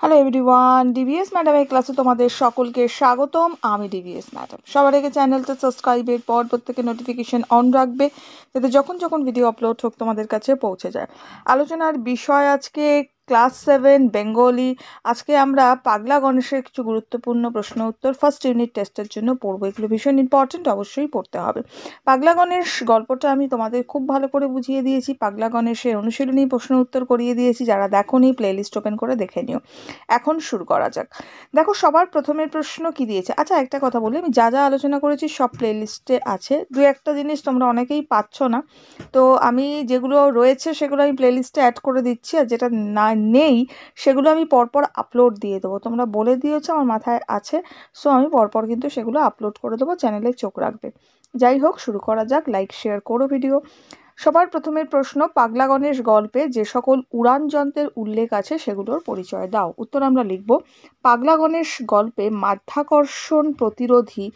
hello everyone DVS ম্যাডামের ক্লাসে তোমাদের সকলকে স্বাগতম আমি ডিভিএস ম্যাডাম সবার আগে চ্যানেলটা সাবস্ক্রাইবের পর প্রত্যেকে নোটিফিকেশন অন রাখবে যাতে যখন যখন ভিডিও আপলোড হোক তোমাদের কাছে পৌঁছে যায় আলোচনার বিষয় আজকে ক্লাস সেভেন বেঙ্গলি আজকে আমরা পাগলা গণেশের কিছু গুরুত্বপূর্ণ প্রশ্ন উত্তর ফার্স্ট ইউনিট টেস্টের জন্য পড়বো এগুলো ভীষণ ইম্পর্টেন্ট অবশ্যই পড়তে হবে পাগলা গণেশ গল্পটা আমি তোমাদের খুব ভালো করে বুঝিয়ে দিয়েছি পাগলা গণেশের অনুশীলনী প্রশ্ন উত্তর করিয়ে দিয়েছি যারা দেখো নি প্লেলিস্ট ওপেন করে দেখে নিও এখন শুরু করা যাক দেখো সবার প্রথমের প্রশ্ন কি দিয়েছে আচ্ছা একটা কথা বলি আমি যা যা আলোচনা করেছি সব প্লেলিস্টে আছে দু একটা জিনিস তোমরা অনেকেই পাচ্ছ না তো আমি যেগুলো রয়েছে সেগুলো আমি প্লেলিস্টে অ্যাড করে দিচ্ছি আর যেটা না নেই সেগুলো আমি পরপর আপলোড দিয়ে দেবো তোমরা বলে দিয়েছো আমার মাথায় আছে সো আমি পরপর কিন্তু সেগুলো আপলোড করে দেবো চ্যানেলে চোখ রাখবে যাই হোক শুরু করা যাক লাইক শেয়ার করো ভিডিও সবার প্রথমের প্রশ্ন পাগলা গণেশ গল্পে যে সকল উড়ান যন্ত্রের উল্লেখ আছে সেগুলোর পরিচয় দাও উত্তর আমরা লিখব পাগলা গণেশ গল্পে মাধ্যাকর্ষণ প্রতিরোধী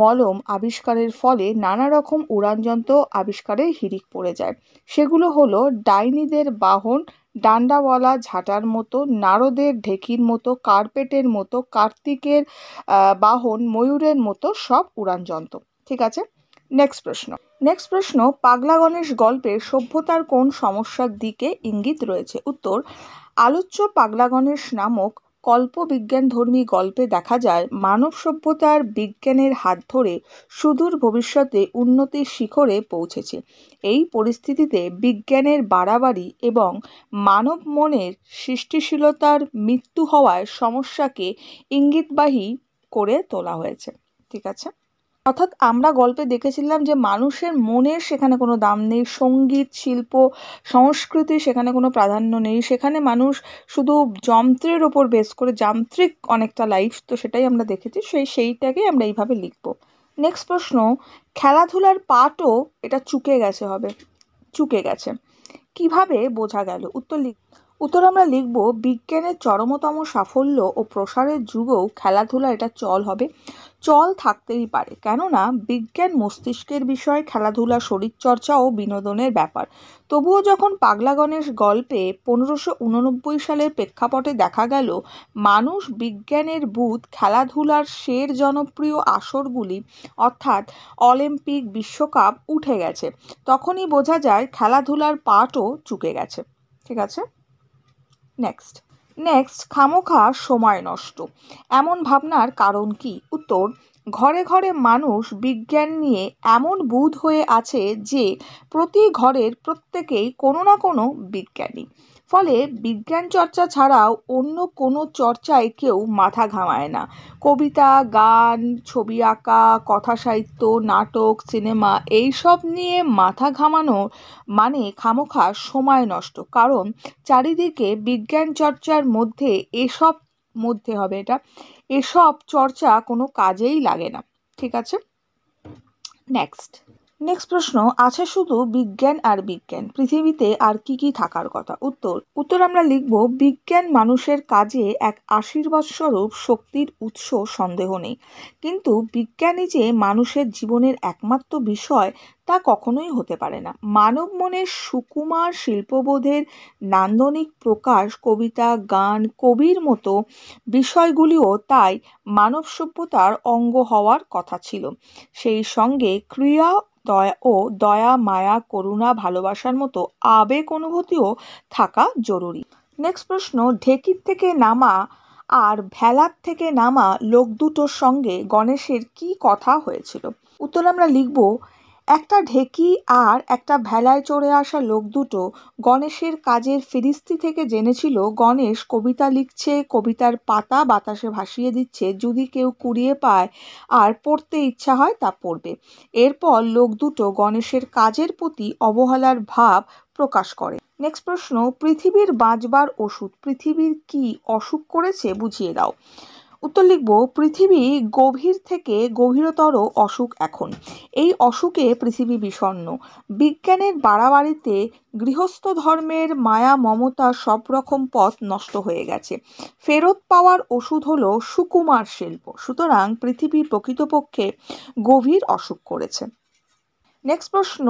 মলম আবিষ্কারের ফলে নানা রকম উড়ানযন্ত্র আবিষ্কারের হিড়িক পড়ে যায় সেগুলো হলো ডাইনিদের বাহন ডান্ডাওয়ালা ঝাঁটার মতো নারদের ঢেকির মতো কার্পেটের মতো কার্তিকের বাহন ময়ূরের মতো সব উড়ানযন্ত্র ঠিক আছে নেক্সট প্রশ্ন নেক্সট প্রশ্ন পাগলা গণেশ গল্পের সভ্যতার কোন সমস্যার দিকে ইঙ্গিত রয়েছে উত্তর আলোচ্য পাগলা গণেশ নামক কল্পবিজ্ঞানধর্মী গল্পে দেখা যায় মানব সভ্যতার বিজ্ঞানের হাত ধরে সুদূর ভবিষ্যতে উন্নতির শিখরে পৌঁছেছে এই পরিস্থিতিতে বিজ্ঞানের বাড়াবাড়ি এবং মানব মনের সৃষ্টিশীলতার মৃত্যু হওয়ায় সমস্যাকে ইঙ্গিতবাহী করে তোলা হয়েছে ঠিক আছে অর্থাৎ আমরা গল্পে দেখেছিলাম যে মানুষের মনের সেখানে কোনো দাম নেই সঙ্গীত শিল্প সংস্কৃতি সেখানে কোনো প্রাধান্য নেই সেখানে মানুষ শুধু যন্ত্রের ওপর বেস করে যান্ত্রিক অনেকটা লাইফ তো সেটাই আমরা দেখেছি সেই সেইটাকেই আমরা এইভাবে লিখব নেক্সট প্রশ্ন খেলাধুলার পাটও এটা চুকে গেছে হবে চুকে গেছে কিভাবে বোঝা গেল উত্তর লিখ উত্তর আমরা লিখব বিজ্ঞানের চরমতম সাফল্য ও প্রসারের যুগেও খেলাধুলা এটা চল হবে চল থাকতেই পারে কেননা বিজ্ঞান মস্তিষ্কের বিষয় খেলাধুলা শরীরচর্চা ও বিনোদনের ব্যাপার তবুও যখন পাগলা গণেশ গল্পে পনেরোশো উননব্বই সালের প্রেক্ষাপটে দেখা গেল মানুষ বিজ্ঞানের বুথ খেলাধুলার সের জনপ্রিয় আসরগুলি অর্থাৎ অলিম্পিক বিশ্বকাপ উঠে গেছে তখনই বোঝা যায় খেলাধুলার পাটও চুকে গেছে ঠিক আছে নেক্সট নেক্সট খামোখা সময় নষ্ট এমন ভাবনার কারণ কি উত্তর ঘরে ঘরে মানুষ বিজ্ঞান নিয়ে এমন বুধ হয়ে আছে যে প্রতি ঘরের প্রত্যেকেই কোনো না কোনো বিজ্ঞানী ফলে বিজ্ঞান চর্চা ছাড়াও অন্য কোনো চর্চায় কেউ মাথা ঘামায় না কবিতা গান ছবি আঁকা কথা সাহিত্য নাটক সিনেমা এইসব নিয়ে মাথা ঘামানো মানে খামোখা সময় নষ্ট কারণ চারিদিকে বিজ্ঞান চর্চার মধ্যে এসব মধ্যে হবে এটা এসব চর্চা কোনো কাজেই লাগে না ঠিক আছে নেক্সট নেক্সট প্রশ্ন আছে শুধু বিজ্ঞান আর বিজ্ঞান পৃথিবীতে আর কি কি থাকার কথা উত্তর উত্তর আমরা লিখব বিজ্ঞান মানুষের কাজে এক আশীর্বাদ স্বরূপ শক্তির উৎস সন্দেহ নেই কিন্তু বিজ্ঞানই যে মানুষের জীবনের একমাত্র বিষয় তা কখনোই হতে পারে না মানব মনের সুকুমার শিল্পবোধের নান্দনিক প্রকাশ কবিতা গান কবির মতো বিষয়গুলিও তাই মানব সভ্যতার অঙ্গ হওয়ার কথা ছিল সেই সঙ্গে ক্রিয়া দয়া ও দয়া মায়া করুণা ভালোবাসার মতো আবেগ অনুভূতিও থাকা জরুরি নেক্সট প্রশ্ন ঢেকির থেকে নামা আর ভেলার থেকে নামা লোক দুটোর সঙ্গে গণেশের কি কথা হয়েছিল উত্তর আমরা লিখব একটা ঢেকি আর একটা ভেলায় চড়ে আসা লোক দুটো গণেশের কাজের ফিরিস্তি থেকে জেনেছিল গণেশ কবিতা লিখছে কবিতার পাতা বাতাসে ভাসিয়ে দিচ্ছে যদি কেউ কুড়িয়ে পায় আর পড়তে ইচ্ছা হয় তা পড়বে এরপর লোক দুটো গণেশের কাজের প্রতি অবহেলার ভাব প্রকাশ করে নেক্সট প্রশ্ন পৃথিবীর বাঁচবার ওষুধ পৃথিবীর কি অসুখ করেছে বুঝিয়ে দাও উত্তর লিখব পৃথিবী গভীর থেকে গভীরতর অসুখ এখন এই অসুখে পৃথিবী বিষণ্ন বিজ্ঞানের বাড়াবাড়িতে গৃহস্থ ধর্মের মায়া মমতা সব রকম পথ নষ্ট হয়ে গেছে ফেরত পাওয়ার ওষুধ হলো সুকুমার শিল্প সুতরাং পৃথিবী প্রকৃতপক্ষে গভীর অসুখ করেছে নেক্সট প্রশ্ন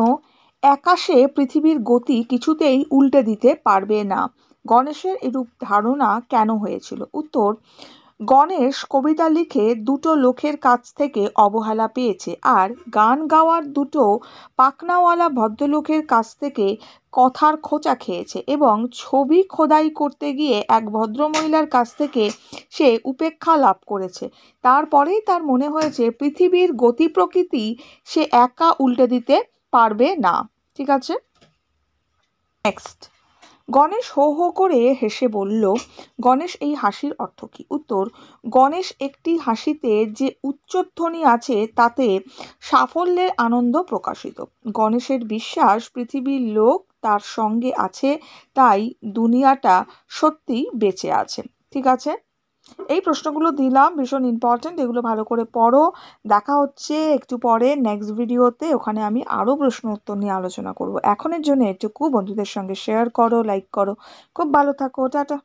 একাশে পৃথিবীর গতি কিছুতেই উল্টে দিতে পারবে না গণেশের এরূপ ধারণা কেন হয়েছিল উত্তর গণেশ কবিতা লিখে দুটো লোকের কাছ থেকে অবহেলা পেয়েছে আর গান গাওয়ার দুটো পাকনাওয়ালা ভদ্রলোকের কাছ থেকে কথার খোঁচা খেয়েছে এবং ছবি খোদাই করতে গিয়ে এক ভদ্রমহিলার কাছ থেকে সে উপেক্ষা লাভ করেছে তারপরেই তার মনে হয়েছে পৃথিবীর গতি প্রকৃতি সে একা উল্টে দিতে পারবে না ঠিক আছে নেক্সট গণেশ হো হো করে হেসে বলল গণেশ এই হাসির অর্থ কি উত্তর গণেশ একটি হাসিতে যে উচ্চধ্বনি আছে তাতে সাফল্যের আনন্দ প্রকাশিত গণেশের বিশ্বাস পৃথিবীর লোক তার সঙ্গে আছে তাই দুনিয়াটা সত্যি বেঁচে আছে ঠিক আছে এই প্রশ্নগুলো দিলাম ভীষণ ইম্পর্ট্যান্ট এগুলো ভালো করে পড়ো দেখা হচ্ছে একটু পরে নেক্সট ভিডিওতে ওখানে আমি আরও প্রশ্ন উত্তর নিয়ে আলোচনা করব এখনের জন্য এটুকু বন্ধুদের সঙ্গে শেয়ার করো লাইক করো খুব ভালো থাকো টাটা